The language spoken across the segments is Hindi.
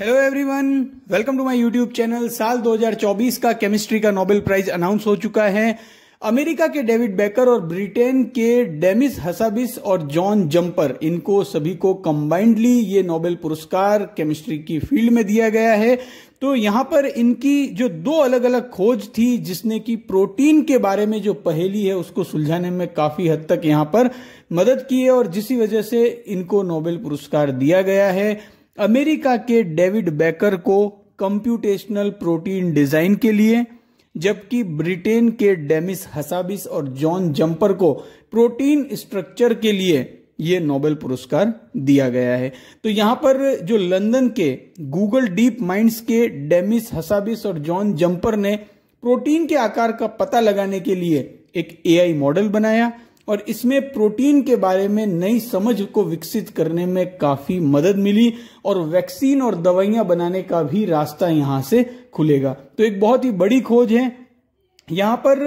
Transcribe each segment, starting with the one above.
hello everyone welcome to my YouTube channel साल 2024 का केमिस्ट्री का नोबेल प्राइज अनाउंस हो चुका है अमेरिका के डेविड बेकर और ब्रिटेन के डेमिस हसाबिस और जॉन जम्पर इनको सभी को कंबाइंडली ये नोबेल पुरस्कार केमिस्ट्री की फील्ड में दिया गया है तो यहां पर इनकी जो दो अलग अलग खोज थी जिसने की प्रोटीन के बारे में जो पहेली है उसको सुलझाने में काफी हद तक यहां पर मदद की है और जिस वजह से इनको नोबेल पुरस्कार दिया गया है अमेरिका के डेविड बेकर को कंप्यूटेशनल प्रोटीन डिजाइन के लिए जबकि ब्रिटेन के डेमिस हसाबिस और जॉन जंपर को प्रोटीन स्ट्रक्चर के लिए ये नोबेल पुरस्कार दिया गया है तो यहां पर जो लंदन के गूगल डीप माइंड्स के डेमिस हसाबिस और जॉन जंपर ने प्रोटीन के आकार का पता लगाने के लिए एक एआई मॉडल बनाया और इसमें प्रोटीन के बारे में नई समझ को विकसित करने में काफी मदद मिली और वैक्सीन और दवाइयां बनाने का भी रास्ता यहां से खुलेगा तो एक बहुत ही बड़ी खोज है यहां पर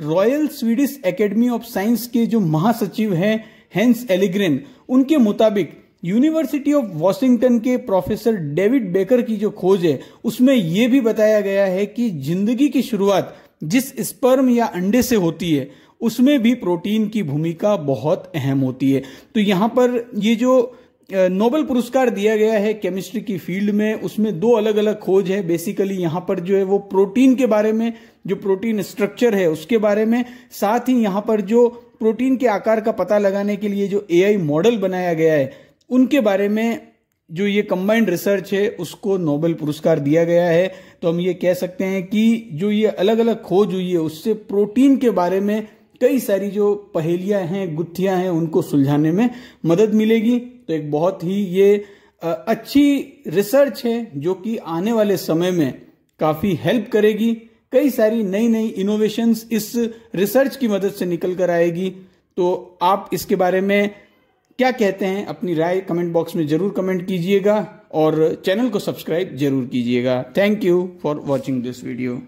Royal Swedish Academy of Science के जो महासचिव हैं हेंस एलिग्रेन उनके मुताबिक यूनिवर्सिटी ऑफ वॉशिंगटन के प्रोफेसर डेविड बेकर की जो खोज है उसमें यह भी बताया गया है कि जिंदगी की शुरुआत जिस स्पर्म या अंडे से होती है उसमें भी प्रोटीन की भूमिका बहुत अहम होती है तो यहाँ पर ये जो नोबेल पुरस्कार दिया गया है केमिस्ट्री की फील्ड में उसमें दो अलग अलग खोज है बेसिकली यहाँ पर जो है वो प्रोटीन के बारे में जो प्रोटीन स्ट्रक्चर है उसके बारे में साथ ही यहाँ पर जो प्रोटीन के आकार का पता लगाने के लिए जो एआई मॉडल बनाया गया है उनके बारे में जो ये कंबाइंड रिसर्च है उसको नोबेल पुरस्कार दिया गया है तो हम ये कह सकते हैं कि जो ये अलग अलग खोज हुई है उससे प्रोटीन के बारे में कई सारी जो पहेलियां हैं गुत्थियां हैं उनको सुलझाने में मदद मिलेगी तो एक बहुत ही ये अच्छी रिसर्च है जो कि आने वाले समय में काफी हेल्प करेगी कई सारी नई नई इनोवेशंस इस रिसर्च की मदद से निकल कर आएगी तो आप इसके बारे में क्या कहते हैं अपनी राय कमेंट बॉक्स में जरूर कमेंट कीजिएगा और चैनल को सब्सक्राइब जरूर कीजिएगा thank you for watching this video